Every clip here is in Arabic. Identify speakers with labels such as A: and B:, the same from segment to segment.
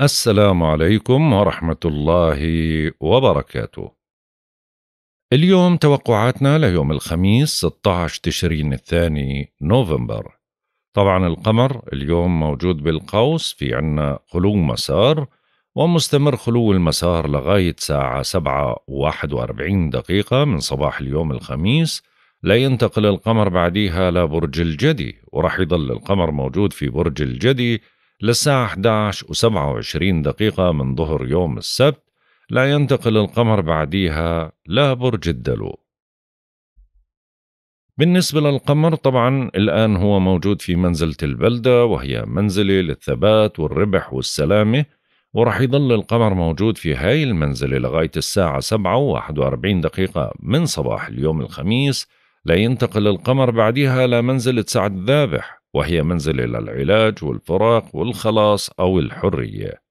A: السلام عليكم ورحمة الله وبركاته. اليوم توقعاتنا ليوم الخميس 16 تشرين الثاني نوفمبر. طبعا القمر اليوم موجود بالقوس في عنا خلو مسار ومستمر خلو المسار لغاية ساعة 7 و41 دقيقة من صباح اليوم الخميس لا ينتقل القمر بعديها لبرج الجدي ورح يضل القمر موجود في برج الجدي للساعة 11 و27 دقيقة من ظهر يوم السبت لا ينتقل القمر بعديها لا برج الدلو بالنسبة للقمر طبعا الآن هو موجود في منزلة البلدة وهي منزلة للثبات والربح والسلامة ورح يظل القمر موجود في هاي المنزلة لغاية الساعة 7 و41 دقيقة من صباح اليوم الخميس لا ينتقل القمر بعدها لمنزلة سعد الذابح وهي منزل للعلاج والفراق والخلاص أو الحرية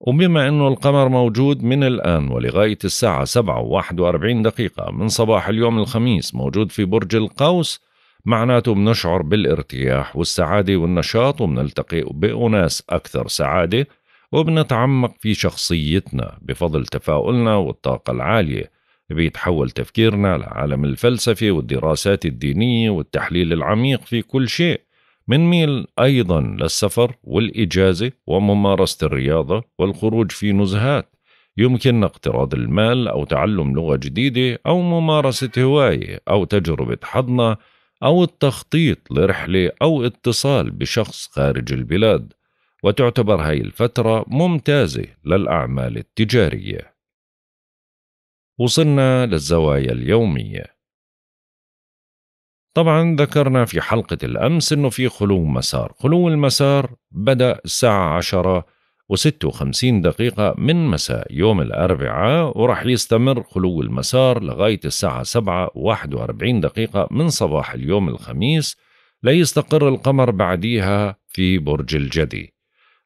A: وبما أنه القمر موجود من الآن ولغاية الساعة 7 41 دقيقة من صباح اليوم الخميس موجود في برج القوس معناته بنشعر بالارتياح والسعادة والنشاط وبنلتقي بأناس أكثر سعادة وبنتعمق في شخصيتنا بفضل تفاؤلنا والطاقة العالية بيتحول تفكيرنا لعالم الفلسفة والدراسات الدينية والتحليل العميق في كل شيء منميل أيضا للسفر والإجازة وممارسة الرياضة والخروج في نزهات يمكننا اقتراض المال أو تعلم لغة جديدة أو ممارسة هواية أو تجربة حضنة أو التخطيط لرحلة أو اتصال بشخص خارج البلاد وتعتبر هاي الفترة ممتازة للأعمال التجارية وصلنا للزوايا اليومية طبعا ذكرنا في حلقة الأمس أنه في خلو مسار خلو المسار بدأ الساعة عشرة وستة وخمسين دقيقة من مساء يوم الأربعاء ورح يستمر خلو المسار لغاية الساعة سبعة واحد وأربعين دقيقة من صباح اليوم الخميس ليستقر القمر بعديها في برج الجدي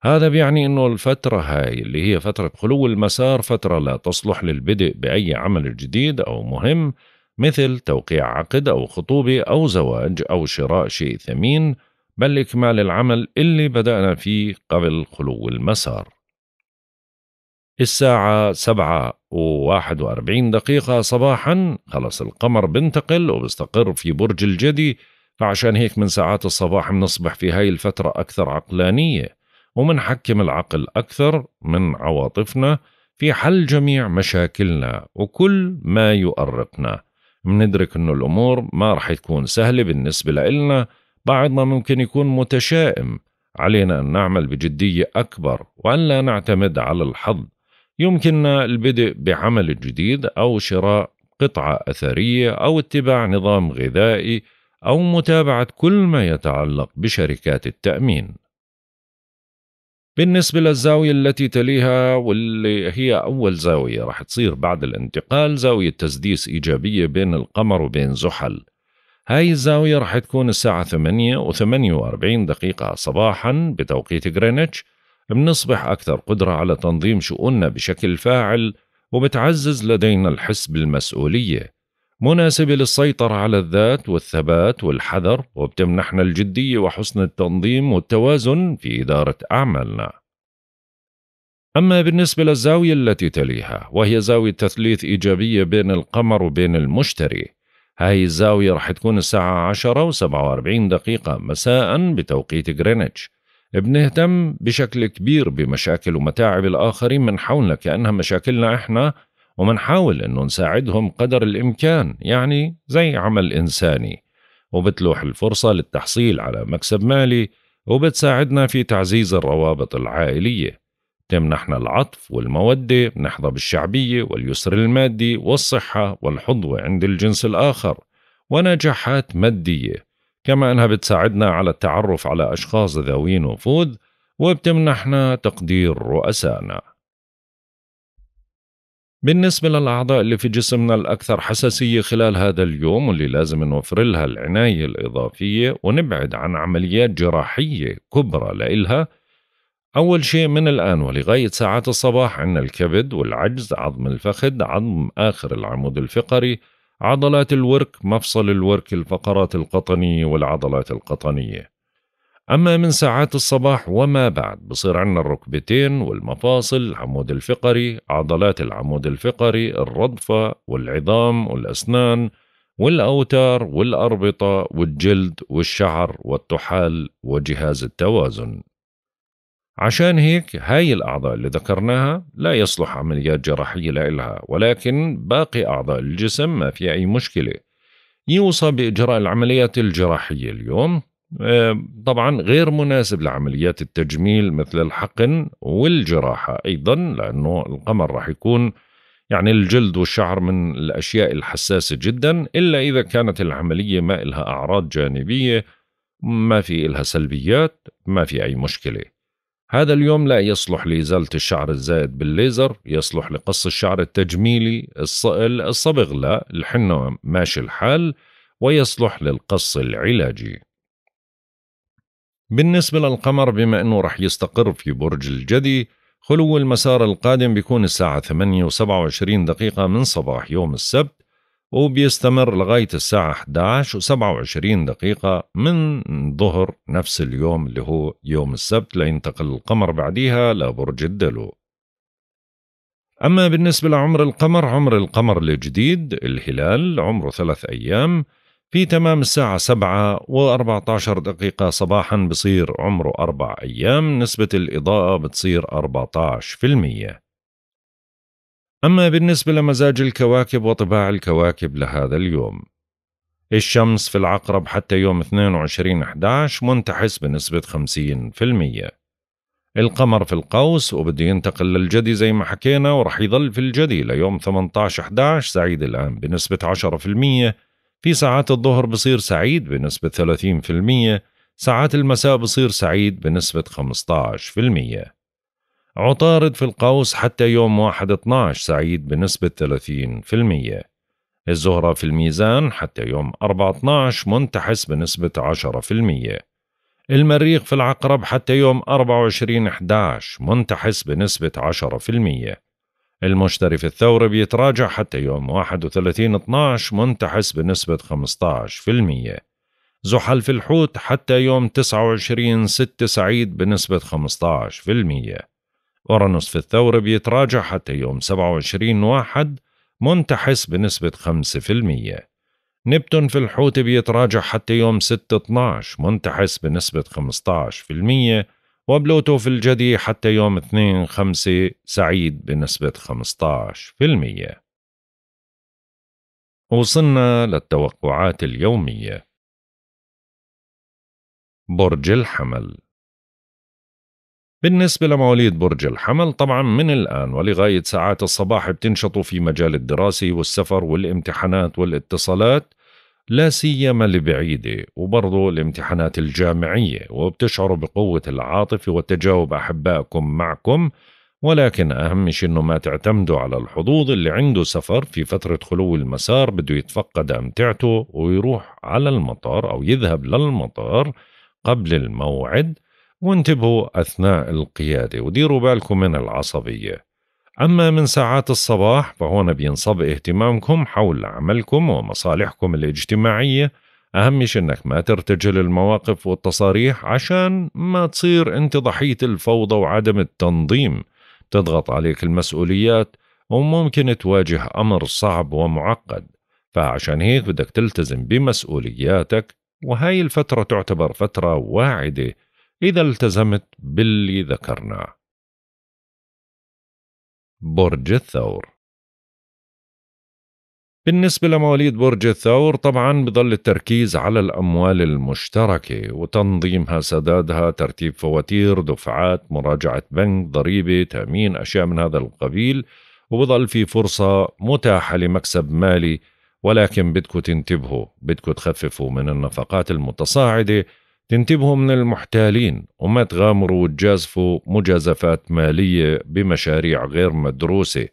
A: هذا بيعني أنه الفترة هاي اللي هي فترة خلو المسار فترة لا تصلح للبدء بأي عمل جديد أو مهم مثل توقيع عقد أو خطوبة أو زواج أو شراء شيء ثمين بل إكمال العمل اللي بدأنا فيه قبل خلو المسار الساعة سبعة وواحد وأربعين دقيقة صباحا خلص القمر بنتقل وبستقر في برج الجدي فعشان هيك من ساعات الصباح بنصبح في هاي الفترة أكثر عقلانية ومنحكم العقل أكثر من عواطفنا في حل جميع مشاكلنا وكل ما يؤرقنا مندرك أنه الأمور ما رح تكون سهلة بالنسبة لإلنا بعضنا ممكن يكون متشائم علينا أن نعمل بجدية أكبر وأن لا نعتمد على الحظ يمكننا البدء بعمل جديد أو شراء قطعة أثرية أو اتباع نظام غذائي أو متابعة كل ما يتعلق بشركات التأمين بالنسبة للزاوية التي تليها واللي هي أول زاوية رح تصير بعد الانتقال زاوية تسديس إيجابية بين القمر وبين زحل هاي الزاوية رح تكون الساعة 8 و 48 دقيقة صباحا بتوقيت غرينتش بنصبح أكثر قدرة على تنظيم شؤوننا بشكل فاعل وبتعزز لدينا الحس بالمسؤولية مناسبة للسيطرة على الذات والثبات والحذر وبتمنحنا الجدية وحسن التنظيم والتوازن في إدارة أعمالنا أما بالنسبة للزاوية التي تليها وهي زاوية تثليث إيجابية بين القمر وبين المشتري هاي الزاوية رح تكون الساعة 10 و47 دقيقة مساء بتوقيت غرينتش بنهتم بشكل كبير بمشاكل ومتاعب الآخرين من حولنا كأنها مشاكلنا إحنا ومنحاول انه نساعدهم قدر الامكان يعني زي عمل انساني وبتلوح الفرصة للتحصيل على مكسب مالي وبتساعدنا في تعزيز الروابط العائلية تمنحنا العطف والمودة نحظى بالشعبية واليسر المادي والصحة والحظوة عند الجنس الآخر ونجاحات مادية كما أنها بتساعدنا على التعرف على أشخاص ذوي نفوذ وبتمنحنا تقدير رؤسائنا بالنسبة للأعضاء اللي في جسمنا الأكثر حساسية خلال هذا اليوم واللي لازم نوفر لها العناية الإضافية ونبعد عن عمليات جراحية كبرى لإلها أول شيء من الآن ولغاية ساعات الصباح عندنا الكبد والعجز عظم الفخذ عظم آخر العمود الفقري عضلات الورك مفصل الورك الفقرات القطنية والعضلات القطنية أما من ساعات الصباح وما بعد بصير عندنا الركبتين والمفاصل العمود الفقري عضلات العمود الفقري الرضفة والعظام والأسنان والأوتار والأربطة والجلد والشعر والطحال وجهاز التوازن عشان هيك هاي الأعضاء اللي ذكرناها لا يصلح عمليات جراحية لإلها ولكن باقي أعضاء الجسم ما في أي مشكلة يوصى بإجراء العمليات الجراحية اليوم طبعا غير مناسب لعمليات التجميل مثل الحقن والجراحة أيضا لأنه القمر راح يكون يعني الجلد والشعر من الأشياء الحساسة جدا إلا إذا كانت العملية ما إلها أعراض جانبية ما في إلها سلبيات ما في أي مشكلة هذا اليوم لا يصلح لإزالة الشعر الزائد بالليزر يصلح لقص الشعر التجميلي الصبغ لا الحنة ماشي الحال ويصلح للقص العلاجي بالنسبة للقمر بما أنه رح يستقر في برج الجدي خلو المسار القادم بيكون الساعة 8 و27 دقيقة من صباح يوم السبت وبيستمر لغاية الساعة 11 و27 دقيقة من ظهر نفس اليوم اللي هو يوم السبت لينتقل القمر بعديها لبرج الدلو أما بالنسبة لعمر القمر عمر القمر الجديد الهلال عمره ثلاث أيام في تمام الساعة 7 و14 دقيقة صباحا بصير عمره أربع أيام نسبة الإضاءة بتصير 14% أما بالنسبة لمزاج الكواكب وطباع الكواكب لهذا اليوم الشمس في العقرب حتى يوم 22/11 منتحس بنسبة 50% القمر في القوس وبده ينتقل للجدي زي ما حكينا ورح يظل في الجدي ليوم 18/11 سعيد الآن بنسبة 10% في ساعات الظهر بصير سعيد بنسبة 30% ساعات المساء بصير سعيد بنسبة 15% عطارد في القوس حتى يوم 1/12 سعيد بنسبة 30% الزهرة في الميزان حتى يوم 4/12 منتحس بنسبة 10% المريخ في العقرب حتى يوم 24/11 منتحس بنسبة 10% المشتري في الثورة بيتراجع حتى يوم 31/12 منتحس بنسبة 15% زحل في الحوت حتى يوم 29/6 سعيد بنسبة 15% أورانوس في الثورة بيتراجع حتى يوم 27/1 منتحس بنسبة 5% نبتون في الحوت بيتراجع حتى يوم 6/12 منتحس بنسبة 15% وبلوتو الجدي حتى يوم 2 5 سعيد بنسبة 15%
B: وصلنا للتوقعات اليومية برج الحمل بالنسبة لمواليد برج الحمل طبعا من الآن ولغاية ساعات الصباح بتنشطوا في
A: مجال الدراسة والسفر والامتحانات والاتصالات لا سيما البعيدة وبرضو الامتحانات الجامعية وبتشعروا بقوة العاطفة وتجاوب أحبائكم معكم ولكن أهم شيء أنه ما تعتمدوا على الحظوظ اللي عنده سفر في فترة خلو المسار بده يتفقد أمتعته ويروح على المطار أو يذهب للمطار قبل الموعد وانتبهوا أثناء القيادة وديروا بالكم من العصبية أما من ساعات الصباح فهون بينصب اهتمامكم حول عملكم ومصالحكم الاجتماعية أهم شيء إنك ما ترتجل المواقف والتصاريح عشان ما تصير أنت ضحية الفوضى وعدم التنظيم تضغط عليك المسؤوليات وممكن تواجه أمر صعب ومعقد فعشان هيك بدك تلتزم بمسؤولياتك وهاي الفترة تعتبر فترة واعدة إذا التزمت باللي
B: ذكرناه برج الثور بالنسبة لمواليد برج الثور طبعا بضل التركيز على
A: الأموال المشتركة وتنظيمها سدادها ترتيب فواتير دفعات مراجعة بنك ضريبة تأمين أشياء من هذا القبيل وبضل في فرصة متاحة لمكسب مالي ولكن بدكم تنتبهوا بدكم تخففوا من النفقات المتصاعدة تنتبهوا من المحتالين وما تغامروا وتجازفوا مجازفات مالية بمشاريع غير مدروسة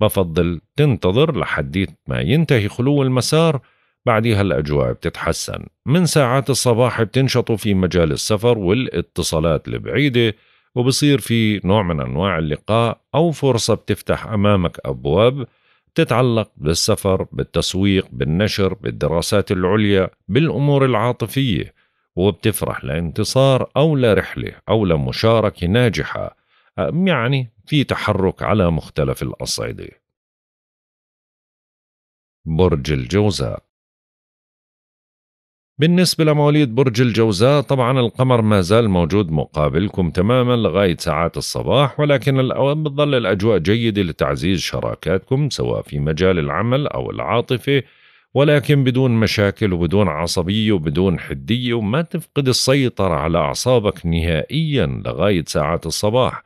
A: بفضل تنتظر لحديت ما ينتهي خلو المسار بعدها الأجواء بتتحسن من ساعات الصباح بتنشطوا في مجال السفر والاتصالات البعيدة وبصير في نوع من أنواع اللقاء أو فرصة بتفتح أمامك أبواب تتعلق بالسفر بالتسويق بالنشر بالدراسات العليا بالأمور العاطفية وبتفرح لانتصار أو لرحلة أو لمشاركة
B: ناجحة يعني في تحرك على مختلف الأصعدة برج الجوزاء
A: بالنسبة لمواليد برج الجوزاء طبعا القمر ما زال موجود مقابلكم تماما لغاية ساعات الصباح ولكن بتظل الأجواء جيدة لتعزيز شراكاتكم سواء في مجال العمل أو العاطفة ولكن بدون مشاكل وبدون عصبية وبدون حدية وما تفقد السيطرة على أعصابك نهائيا لغاية ساعات الصباح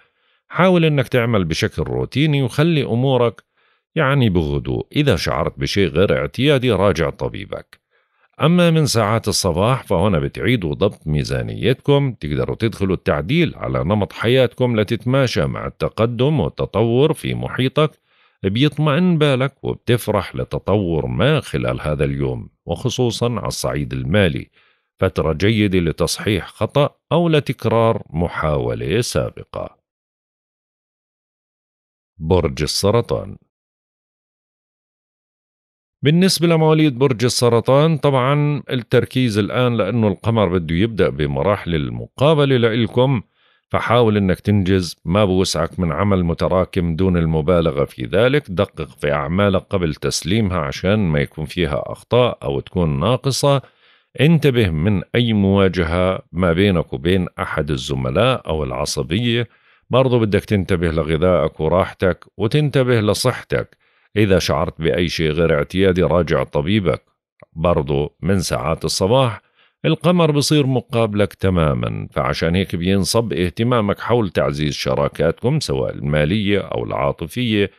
A: حاول أنك تعمل بشكل روتيني وخلي أمورك يعني بهدوء إذا شعرت بشيء غير اعتيادي راجع طبيبك أما من ساعات الصباح فهنا بتعيدوا ضبط ميزانيتكم تقدروا تدخلوا التعديل على نمط حياتكم لتتماشى مع التقدم والتطور في محيطك بيطمئن بالك وبتفرح لتطور ما خلال هذا اليوم وخصوصا على الصعيد المالي فترة جيدة لتصحيح خطأ أو لتكرار محاولة سابقة
B: برج السرطان بالنسبة لمواليد برج السرطان طبعا التركيز
A: الآن لأنه القمر بده يبدأ بمراحل المقابلة لإلكم فحاول انك تنجز ما بوسعك من عمل متراكم دون المبالغه في ذلك دقق في اعمالك قبل تسليمها عشان ما يكون فيها اخطاء او تكون ناقصه انتبه من اي مواجهه ما بينك وبين احد الزملاء او العصبيه برضو بدك تنتبه لغذائك وراحتك وتنتبه لصحتك إذا شعرت بأي شيء غير اعتيادي راجع طبيبك برضو من ساعات الصباح القمر بصير مقابلك تماما فعشان هيك بينصب اهتمامك حول تعزيز شراكاتكم سواء المالية أو العاطفية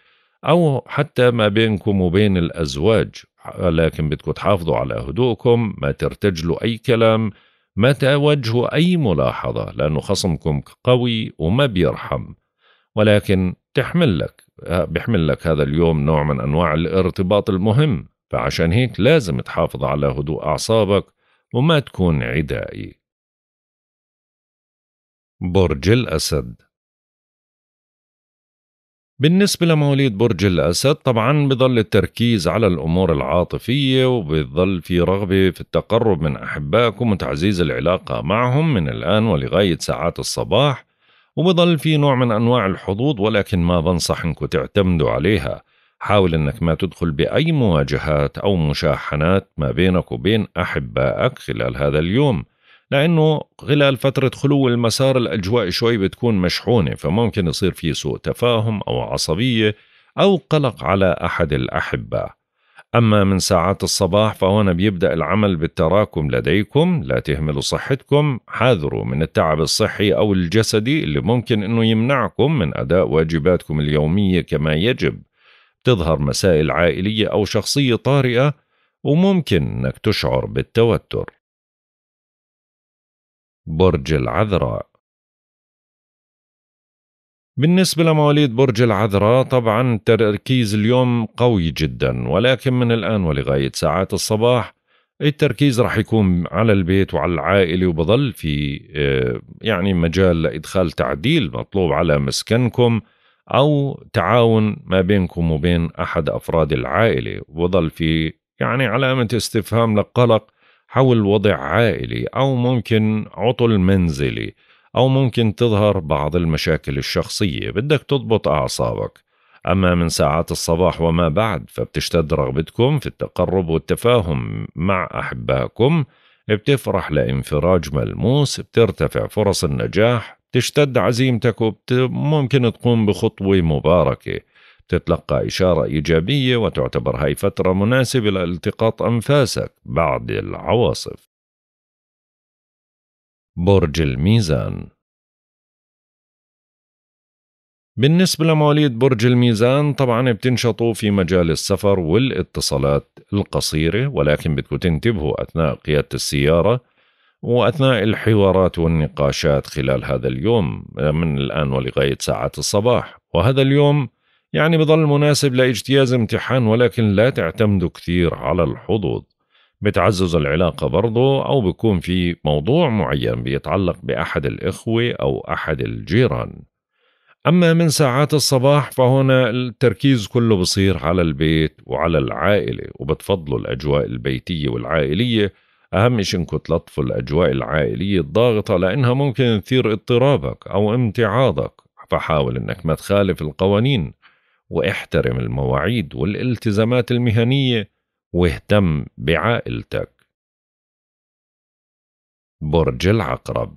A: أو حتى ما بينكم وبين الأزواج لكن بدكم تحافظوا على هدوءكم ما ترتجلوا أي كلام ما توجهوا أي ملاحظة لأنه خصمكم قوي وما بيرحم ولكن تحمل لك بيحمل لك هذا اليوم نوع من أنواع الارتباط المهم فعشان هيك لازم تحافظ على هدوء أعصابك وما
B: تكون عدائي برج الأسد بالنسبة لمواليد برج الأسد طبعا
A: بظل التركيز على الأمور العاطفية وبظل في رغبة في التقرب من أحبائكم وتعزيز العلاقة معهم من الآن ولغاية ساعات الصباح وبظل في نوع من أنواع الحظوظ ولكن ما بنصح أنكم تعتمدوا عليها حاول أنك ما تدخل بأي مواجهات أو مشاحنات ما بينك وبين أحبائك خلال هذا اليوم لأنه خلال فترة خلو المسار الأجواء شوي بتكون مشحونة فممكن يصير في سوء تفاهم أو عصبية أو قلق على أحد الأحباء أما من ساعات الصباح فهنا بيبدأ العمل بالتراكم لديكم لا تهملوا صحتكم حاذروا من التعب الصحي أو الجسدي اللي ممكن أنه يمنعكم من أداء واجباتكم اليومية كما يجب تظهر مسائل
B: عائلية أو شخصية طارئة وممكن أنك تشعر بالتوتر برج العذراء بالنسبة لمواليد برج العذراء طبعا تركيز اليوم قوي
A: جدا ولكن من الآن ولغاية ساعات الصباح التركيز راح يكون على البيت وعلى العائلة وبظل في آه، يعني مجال لإدخال تعديل مطلوب على مسكنكم أو تعاون ما بينكم وبين أحد أفراد العائلة وظل في يعني علامة استفهام لقلق حول وضع عائلي أو ممكن عطل منزلي أو ممكن تظهر بعض المشاكل الشخصية بدك تضبط أعصابك أما من ساعات الصباح وما بعد فبتشتد رغبتكم في التقرب والتفاهم مع أحبائكم بتفرح لانفراج ملموس بترتفع فرص النجاح تشتد عزيمتك وممكن تقوم بخطوة مباركة تتلقى إشارة إيجابية
B: وتعتبر هاي فترة مناسبة لالتقاط أنفاسك بعد العواصف برج الميزان بالنسبة لمواليد برج الميزان طبعا بتنشطوا في مجال
A: السفر والاتصالات القصيرة ولكن بدكم تنتبهوا أثناء قيادة السيارة واثناء الحوارات والنقاشات خلال هذا اليوم من الان ولغايه ساعات الصباح وهذا اليوم يعني بظل مناسب لاجتياز امتحان ولكن لا تعتمدوا كثير على الحظوظ بتعزز العلاقة برضه أو بيكون في موضوع معين بيتعلق بأحد الإخوة أو أحد الجيران أما من ساعات الصباح فهنا التركيز كله بصير على البيت وعلى العائلة وبتفضلوا الأجواء البيتية والعائلية أهم شيء إنكم تلطفوا الأجواء العائلية الضاغطة لأنها ممكن تثير اضطرابك أو امتعاضك فحاول إنك ما تخالف القوانين واحترم المواعيد والالتزامات
B: المهنية واهتم بعائلتك برج العقرب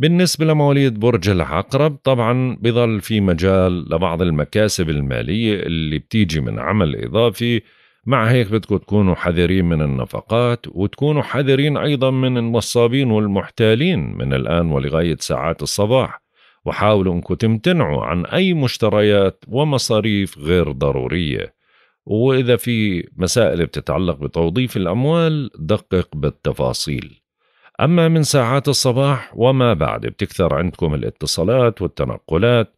B: بالنسبة
A: لمواليد برج العقرب طبعا بظل في مجال لبعض المكاسب المالية اللي بتيجي من عمل إضافي مع هيك بدكم تكونوا حذرين من النفقات وتكونوا حذرين أيضا من النصابين والمحتالين من الآن ولغاية ساعات الصباح وحاولوا أنكم تمتنعوا عن أي مشتريات ومصاريف غير ضرورية وإذا في مسائل بتتعلق بتوظيف الأموال دقق بالتفاصيل أما من ساعات الصباح وما بعد بتكثر عندكم الاتصالات والتنقلات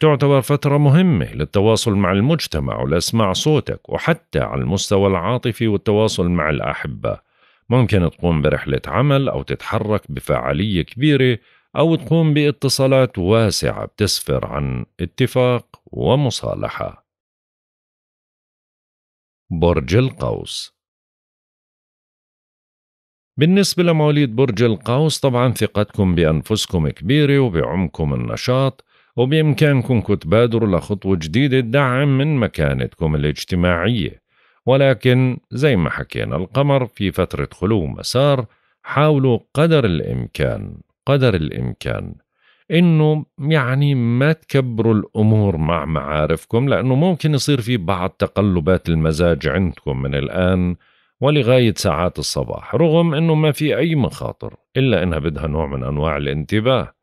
A: تعتبر فترة مهمة للتواصل مع المجتمع ولاسماع صوتك وحتى على المستوى العاطفي والتواصل مع الأحبة ممكن تقوم برحلة عمل أو تتحرك بفعالية كبيرة أو تقوم باتصالات واسعة بتسفر عن اتفاق ومصالحة
B: برج القوس بالنسبة لمواليد برج القوس طبعا ثقتكم بأنفسكم
A: كبيرة وبعمكم النشاط وبإمكانكم تبادروا لخطوة جديدة تدعم من مكانتكم الاجتماعية ولكن زي ما حكينا القمر في فترة خلو مسار حاولوا قدر الإمكان قدر الإمكان إنه يعني ما تكبروا الأمور مع معارفكم لأنه ممكن يصير في بعض تقلبات المزاج عندكم من الآن ولغاية ساعات الصباح رغم أنه ما في أي مخاطر إلا أنها بدها نوع من أنواع الانتباه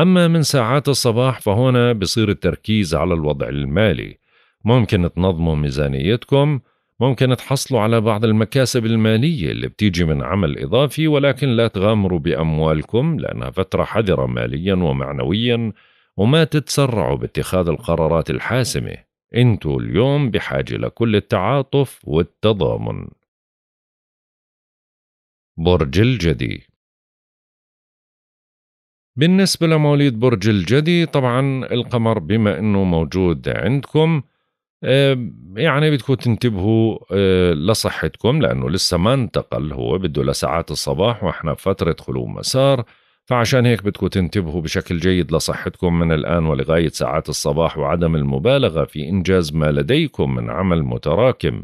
A: أما من ساعات الصباح فهنا بصير التركيز على الوضع المالي ممكن تنظموا ميزانيتكم ممكن تحصلوا على بعض المكاسب المالية اللي بتيجي من عمل إضافي ولكن لا تغامروا بأموالكم لأنها فترة حذرة ماليا ومعنويا وما تتسرعوا باتخاذ القرارات الحاسمة
B: انتوا اليوم بحاجة لكل التعاطف والتضامن برج الجدي بالنسبة لمواليد برج الجدي طبعا القمر بما انه موجود عندكم
A: آه، يعني بدكم تنتبهوا آه، لصحتكم لانه لسه ما انتقل هو بده لساعات الصباح واحنا بفترة خلو مسار فعشان هيك بدكم تنتبهوا بشكل جيد لصحتكم من الآن ولغاية ساعات الصباح وعدم المبالغة في إنجاز ما لديكم من عمل متراكم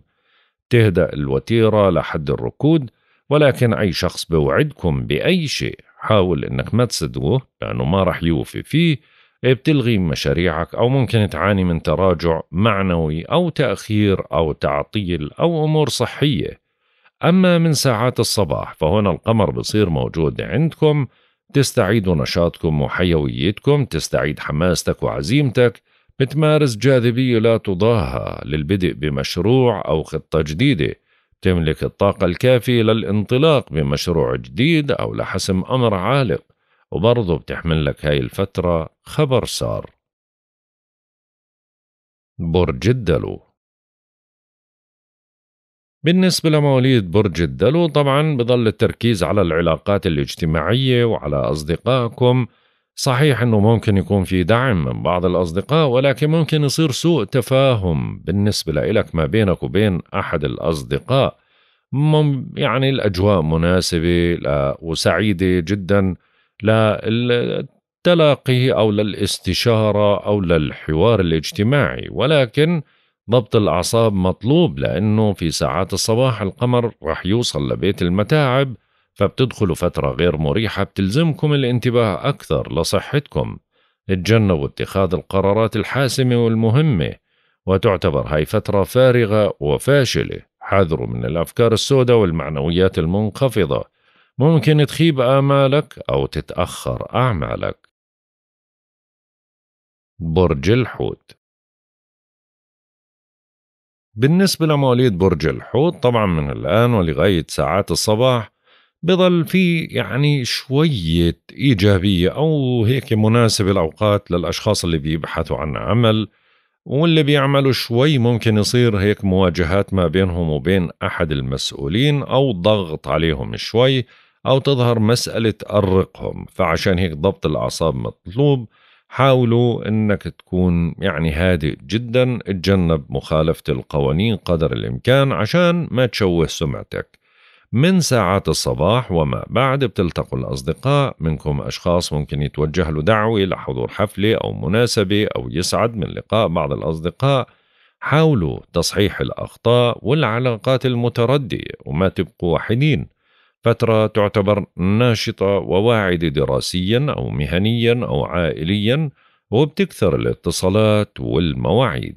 A: تهدأ الوتيرة لحد الركود ولكن أي شخص بوعدكم بأي شيء حاول انك ما تصدقه لانه ما رح يوفي فيه بتلغي مشاريعك او ممكن تعاني من تراجع معنوي او تاخير او تعطيل او امور صحيه اما من ساعات الصباح فهنا القمر بصير موجود عندكم تستعيد نشاطكم وحيويتكم تستعيد حماستك وعزيمتك بتمارس جاذبيه لا تضاهى للبدء بمشروع او خطه جديده تملك الطاقة الكافية للانطلاق بمشروع جديد أو لحسم أمر عالق وبرضه
B: بتحمل لك هاي الفترة خبر صار برج الدلو بالنسبة لمواليد برج
A: الدلو طبعا بضل التركيز على العلاقات الاجتماعية وعلى أصدقائكم صحيح انه ممكن يكون في دعم من بعض الاصدقاء ولكن ممكن يصير سوء تفاهم بالنسبه لك ما بينك وبين احد الاصدقاء يعني الاجواء مناسبه وسعيده جدا للتلاقي او للاستشاره او للحوار الاجتماعي ولكن ضبط الاعصاب مطلوب لانه في ساعات الصباح القمر رح يوصل لبيت المتاعب فبتدخلوا فترة غير مريحة بتلزمكم الانتباه أكثر لصحتكم اتجنبوا اتخاذ القرارات الحاسمة والمهمة وتعتبر هاي فترة فارغة وفاشلة حذروا من الأفكار السوداء والمعنويات المنخفضة ممكن تخيب آمالك أو تتأخر
B: أعمالك برج الحوت بالنسبة لمواليد برج الحوت طبعا من الآن ولغاية
A: ساعات الصباح بضل في يعني شوية إيجابية أو هيك مناسبة الأوقات للأشخاص اللي بيبحثوا عن عمل واللي بيعملوا شوي ممكن يصير هيك مواجهات ما بينهم وبين أحد المسؤولين أو ضغط عليهم شوي أو تظهر مسألة تأرقهم فعشان هيك ضبط الأعصاب مطلوب حاولوا أنك تكون يعني هادئ جدا اتجنب مخالفة القوانين قدر الإمكان عشان ما تشوه سمعتك من ساعات الصباح وما بعد بتلتقوا الأصدقاء منكم أشخاص ممكن يتوجه له دعوة لحضور حفلة أو مناسبة أو يسعد من لقاء بعض الأصدقاء حاولوا تصحيح الأخطاء والعلاقات المتردية وما تبقوا وحيدين فترة تعتبر ناشطة وواعدة دراسيا أو مهنيا أو عائليا وبتكثر الاتصالات والمواعيد